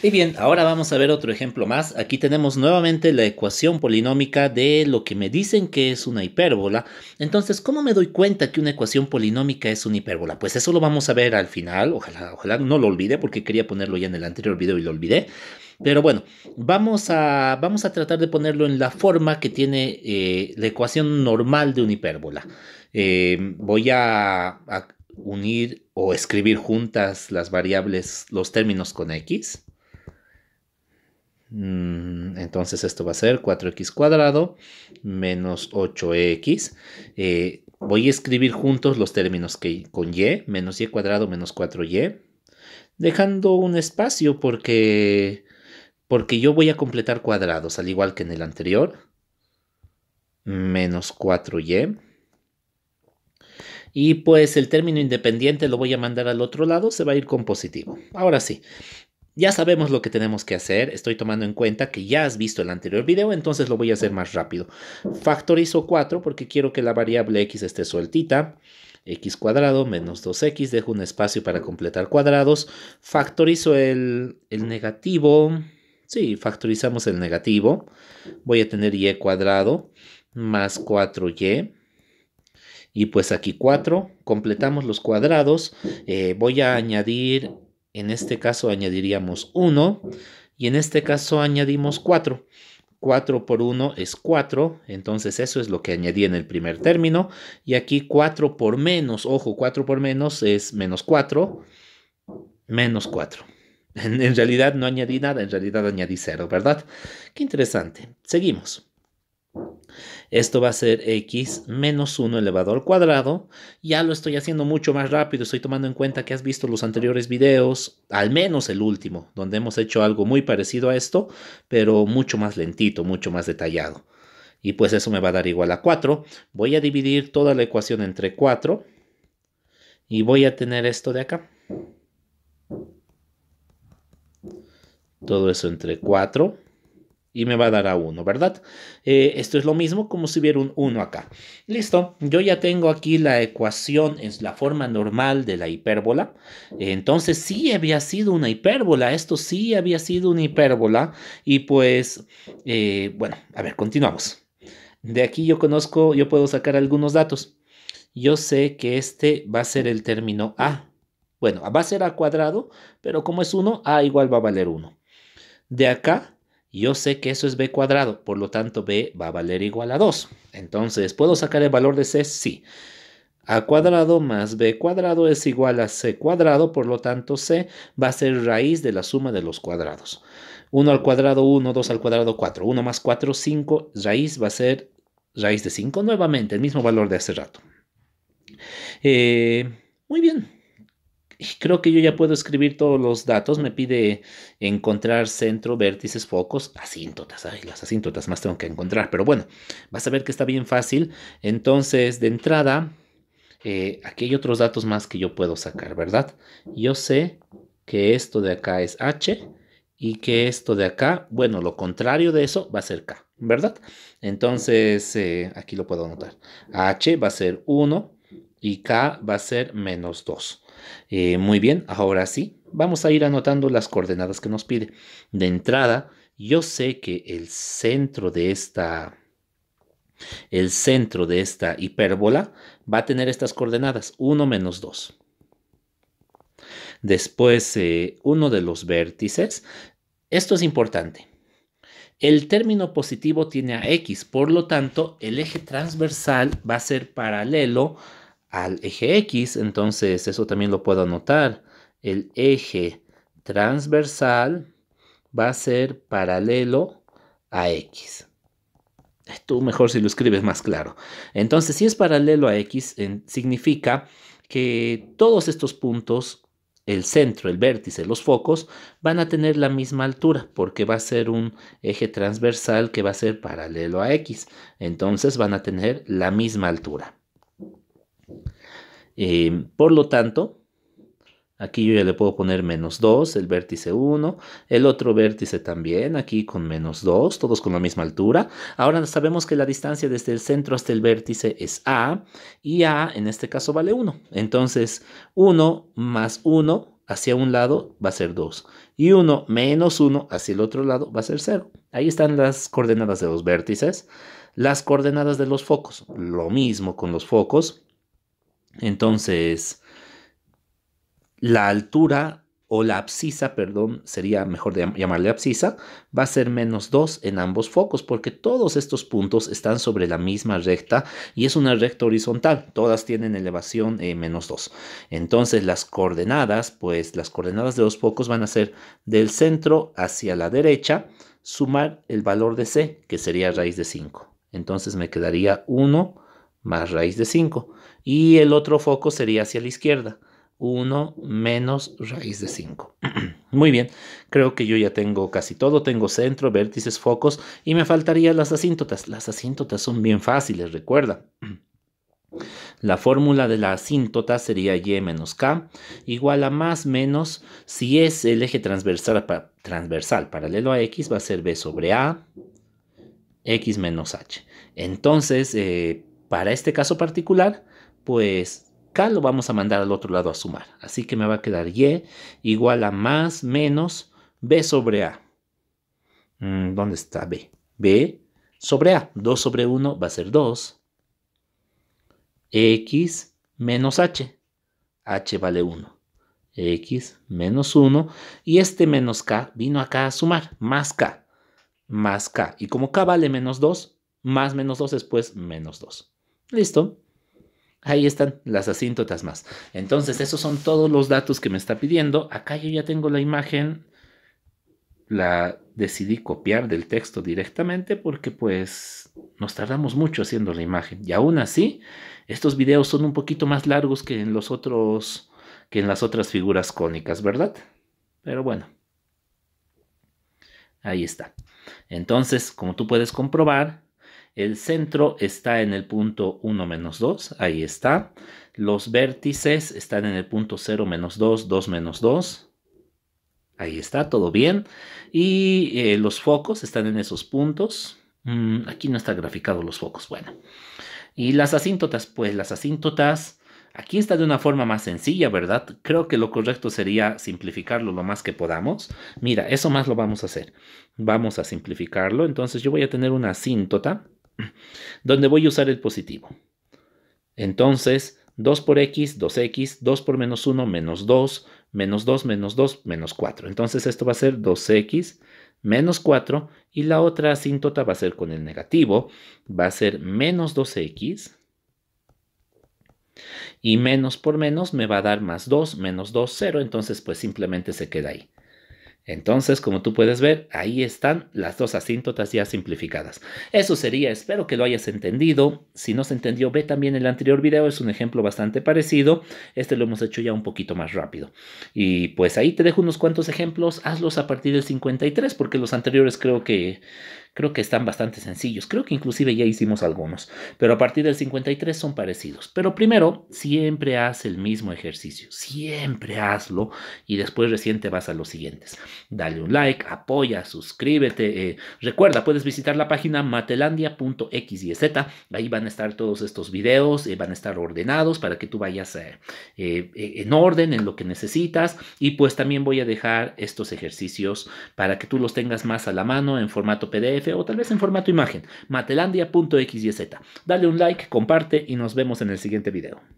Y bien, ahora vamos a ver otro ejemplo más. Aquí tenemos nuevamente la ecuación polinómica de lo que me dicen que es una hipérbola. Entonces, ¿cómo me doy cuenta que una ecuación polinómica es una hipérbola? Pues eso lo vamos a ver al final. Ojalá, ojalá no lo olvide porque quería ponerlo ya en el anterior video y lo olvidé. Pero bueno, vamos a, vamos a tratar de ponerlo en la forma que tiene eh, la ecuación normal de una hipérbola. Em, voy a unir o escribir juntas las variables, los términos con x. Mm, entonces esto va a ser 4x cuadrado menos 8x. Eh, voy a escribir juntos los términos que con y, menos y cuadrado menos 4y, dejando un espacio porque, porque yo voy a completar cuadrados, al igual que en el anterior, menos 4y. Y pues el término independiente lo voy a mandar al otro lado, se va a ir con positivo. Ahora sí, ya sabemos lo que tenemos que hacer, estoy tomando en cuenta que ya has visto el anterior video, entonces lo voy a hacer más rápido. Factorizo 4 porque quiero que la variable x esté sueltita. x cuadrado menos 2x, dejo un espacio para completar cuadrados. Factorizo el, negativo, sí, factorizamos el negativo. Voy a tener y cuadrado más 4y. Y pues aquí 4, completamos los cuadrados. Eh, voy a añadir en este caso añadiríamos 1 y en este caso añadimos 4. 4 por 1 es 4, entonces eso es lo que añadí en el primer término. Y aquí 4 por menos, ojo, 4 por menos es menos 4, menos 4. En, realidad no añadí nada, en realidad añadí 0, ¿verdad? Qué interesante. Seguimos. Esto va a ser x menos 1 elevado al cuadrado. Ya lo estoy haciendo mucho más rápido. Estoy tomando en cuenta que has visto los anteriores videos, al menos el último, donde hemos hecho algo muy parecido a esto, pero mucho más lentito, mucho más detallado. Y pues eso me va a dar igual a 4. Voy a dividir toda la ecuación entre 4 y voy a tener esto de acá. Todo eso entre 4 y me va a dar a 1, ¿verdad? Eh, esto es lo mismo como si hubiera un 1 acá. Listo, yo ya tengo aquí la ecuación en la forma normal de la hipérbola. Entonces sí había sido una hipérbola, esto sí había sido una hipérbola. Y pues, eh, bueno, a ver, continuamos. De aquí yo conozco, yo puedo sacar algunos datos. Yo sé que este va a ser el término A. Bueno, va a ser A cuadrado, pero como es 1, A igual va a valer 1. De acá yo sé que eso es b cuadrado, por lo tanto b va a valer igual a 2. Entonces, ¿puedo sacar el valor de c? Sí. a cuadrado más b cuadrado es igual a c cuadrado, por lo tanto c va a ser raíz de la suma de los cuadrados. 1 al cuadrado 1, 2 al cuadrado 4, 1 más 4, 5, raíz va a ser raíz de 5 nuevamente, el mismo valor de hace rato. Eh, muy bien creo que yo ya puedo escribir todos los datos. Me pide encontrar centro, vértices, focos, asíntotas. Ay, las asíntotas más tengo que encontrar. Pero bueno, vas a ver que está bien fácil. Entonces, de entrada, eh, aquí hay otros datos más que yo puedo sacar, ¿verdad? Yo sé que esto de acá es H y que esto de acá, bueno, lo contrario de eso va a ser K, ¿verdad? Entonces, eh, aquí lo puedo anotar. H va a ser 1 y K va a ser menos 2. Eh, muy bien, ahora sí, vamos a ir anotando las coordenadas que nos pide. De entrada, yo sé que el centro de esta el centro de esta hipérbola va a tener estas coordenadas 1 menos 2. Después, eh, uno de los vértices. Esto es importante. El término positivo tiene a x, por lo tanto, el eje transversal va a ser paralelo al eje X, entonces eso también lo puedo anotar. El eje transversal va a ser paralelo a X. Tú mejor si lo escribes más claro. Entonces, si es paralelo a X, significa que todos estos puntos, el centro, el vértice, los focos, van a tener la misma altura, porque va a ser un eje transversal que va a ser paralelo a X. Entonces van a tener la misma altura. Em, por lo tanto, aquí yo ya le puedo poner menos 2, el vértice 1, el otro vértice también, aquí con menos 2, todos con la misma altura. Ahora sabemos que la distancia desde el centro hasta el vértice es A, y A en este caso vale 1. Entonces, 1 más 1 hacia un lado va a ser 2 y 1 menos 1 hacia el otro lado va a ser 0. Ahí están las coordenadas de los vértices, las coordenadas de los focos, lo mismo con los focos. Entonces, la altura o la abscisa, perdón, sería mejor llamarle abscisa, va a ser menos 2 en ambos focos porque todos estos puntos están sobre la misma recta y es una recta horizontal, todas tienen elevación eh, menos 2. Entonces las coordenadas, pues las coordenadas de los focos van a ser del centro hacia la derecha, sumar el valor de C, que sería raíz de 5. Entonces me quedaría 1 más raíz de 5. Y el otro foco sería hacia la izquierda. 1 menos raíz de 5. Muy bien, creo que yo ya tengo casi todo. Tengo centro, vértices, focos y me faltarían las asíntotas. Las asíntotas son bien fáciles, recuerda. La fórmula de la asíntota sería y menos k igual a más menos, si es el eje transversal, transversal paralelo a x, va a ser b sobre a, x menos h. Entonces, eh, para este caso particular, pues K lo vamos a mandar al otro lado a sumar. Así que me va a quedar Y igual a más menos B sobre A. Mm, ¿Dónde está B? B sobre A. 2 sobre 1 va a ser 2. X menos H. H vale 1. X menos 1. Y este menos K vino acá a sumar. Más K. Más K. Y como K vale menos 2, más menos 2 es pues menos 2. Listo. Ahí están las asíntotas más. Entonces, esos son todos los datos que me está pidiendo. Acá yo ya tengo la imagen. La decidí copiar del texto directamente porque pues nos tardamos mucho haciendo la imagen. Y aún así, estos videos son un poquito más largos que en los otros que en las otras figuras cónicas, ¿verdad? Pero bueno. Ahí está. Entonces, como tú puedes comprobar, el centro está en el punto 1 menos 2, ahí está. Los vértices están en el punto 0 menos 2, 2 menos 2. Ahí está, todo bien. Y eh, los focos están en esos puntos. Mm, aquí no está graficado los focos, bueno. Y las asíntotas, pues las asíntotas, aquí está de una forma más sencilla, ¿verdad? Creo que lo correcto sería simplificarlo lo más que podamos. Mira, eso más lo vamos a hacer. Vamos a simplificarlo. Entonces yo voy a tener una asíntota donde voy a usar el positivo. Entonces, 2 por x, 2x, 2 por menos 1, menos 2, menos 2, menos 2, menos 4. Entonces esto va a ser 2x menos 4 y la otra asíntota va a ser con el negativo, va a ser menos 2x y menos por menos me va a dar más 2, menos 2, 0, entonces pues simplemente se queda ahí. Entonces, como tú puedes ver, ahí están las dos asíntotas ya simplificadas. Eso sería, espero que lo hayas entendido. Si no se entendió, ve también el anterior video, es un ejemplo bastante parecido. Este lo hemos hecho ya un poquito más rápido. Y pues ahí te dejo unos cuantos ejemplos, hazlos a partir del 53, porque los anteriores creo que, Creo que están bastante sencillos. Creo que inclusive ya hicimos algunos. Pero a partir del 53 son parecidos. Pero primero, siempre haz el mismo ejercicio. Siempre hazlo. Y después recién te vas a los siguientes. Dale un like, apoya, suscríbete. Eh, recuerda, puedes visitar la página matelandia.xyz. Ahí van a estar todos estos videos. Eh, van a estar ordenados para que tú vayas eh, en orden en lo que necesitas. Y pues también voy a dejar estos ejercicios para que tú los tengas más a la mano en formato PDF o tal vez en formato imagen, matelandia.xyz. Dale un like, comparte y nos vemos en el siguiente video.